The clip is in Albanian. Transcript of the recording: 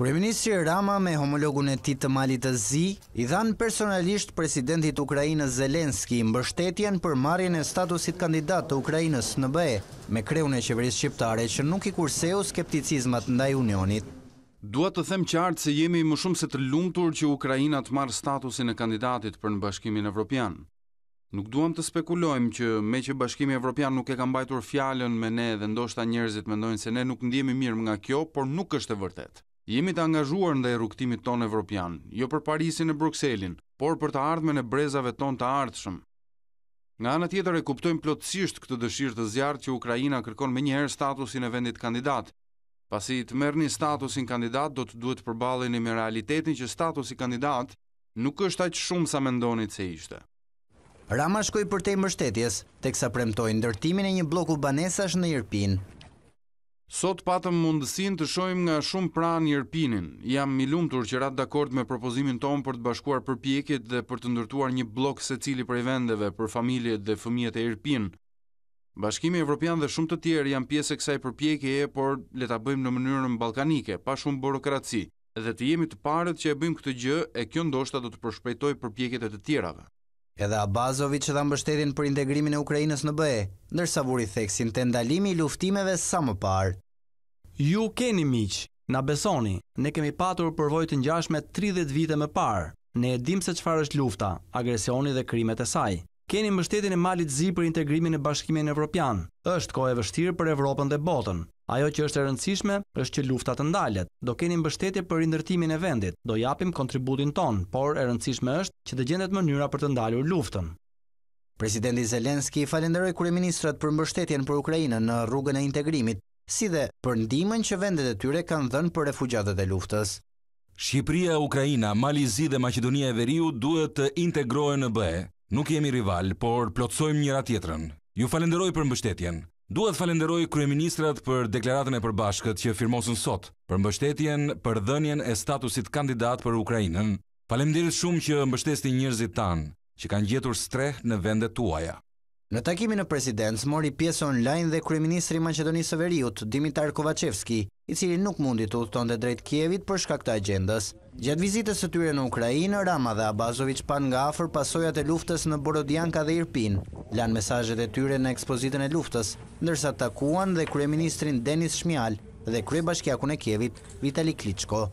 Kryeministri Rama me homologun e tij të Malit të Zi i dhan personalisht presidentit të Ukrainës Zelenski mbështetjen për marrjen e statusit kandidat të Ukrainës në BE me kreun e qeverisë shqiptare që nuk i kurseu skepticizmat ndaj Unionit. Dua të them qartë se jemi më shumë se të lumtur që Ukraina të marrë statusin e kandidatit për në bashkimin evropian. Nuk duam të spekulojmë që me që bashkimi evropian nuk e ka mbajtur fjallën me ne dhe ndoshta njerëzit mendojnë se ne nuk ndihemi mirë nga kjo, por nuk është e vërtet. Jemi të angazhuar ndaj rrugtimit ton evropian, jo për Parisin e Brukselin, por për të ardhmen e brezave ton të ardhshëm. Nga ana tjetër e kuptojmë plotësisht këtë dëshirë të zjarrit që Ukraina kërkon menjëherë statusin e vendit kandidat. Pasi të merrni statusin kandidat, do të duhet të përballeni me realitetin që statusi kandidat nuk është aq shumë sa mendonit se ishte. Rama shkoj për te mbështetjes, te kësa premtoj ndërtimin e një bloku banesash në Irpin. Sot patëm mundësin të shojmë nga shumë pranë Irpinin. Jam milumtur që ratë dakord me propozimin tonë për të bashkuar për pjekit dhe për të ndërtuar një blok se cili për e vendeve, për familjet dhe fëmijet e Irpin. Bashkimi Evropian dhe shumë të tjerë jam pjesë e kësaj për e, por le ta bëjmë në mënyrën balkanike, pa shumë burokraci, edhe të jemi të parët që e bëjmë këtë gjë e kjo ndoshta do të përshpejtoj për e të tjerave. Edhe që dha mbështetjen për integrimin e Ukrajinës në BE, ndërsa vuri theksin të ndalimi i luftimeve sa më parë. Ju keni miqë, na besoni, ne kemi patur përvojë të njashme 30 vite më parë, ne edhim se qëfar është lufta, agresioni dhe krimet e saj. Keni mbështetjen e malit zi për integrimin e bashkimin e Evropian, është kohë e vështirë për Evropën dhe botën, Ajo që është e rëndësishme është që lufta të ndalet. Do keni mbështetje për rindërtimin e vendit, do japim kontributin ton, por e rëndësishme është që të gjendet mënyra për të ndalur luftën. Presidenti Zelenski falenderoj kurë ministrat për mbështetjen për Ukrainën në rrugën e integrimit, si dhe për ndihmën që vendet e tyre kanë dhënë për refugjatët e luftës. Shqipëria, Ukraina, Malizi dhe Maqedonia e Veriut duhet të integrohen në BE. Nuk jemi rival, por plotësojmë njëra tjetrën. Ju falenderoj për mbështetjen. Duhet falenderoj kryeministrat për deklaratën e përbashkët që firmosën sot, për mbështetjen për dhënien e statusit kandidat për Ukrajinën. Faleminderit shumë që mbështesni njerëzit tanë që kanë gjetur streh në vendet tuaja. Në takimin e presidencës mori pjesë online dhe kryeministri i Maqedonisë së Veriut, Dimitar Kovacevski, i cili nuk mundi të udhtonte drejt Kievit për shkak të agjendës. Gjatë vizitës së tyre në Ukrainë, Rama dhe Abazovic pan nga afër pasojat e luftës në Borodianka dhe Irpin. Lanë mesajet e tyre në ekspozitën e luftës, nërsa takuan dhe Kryeministrin Denis Shmial dhe kre bashkjakun e Kjevit, Vitali Klitschko.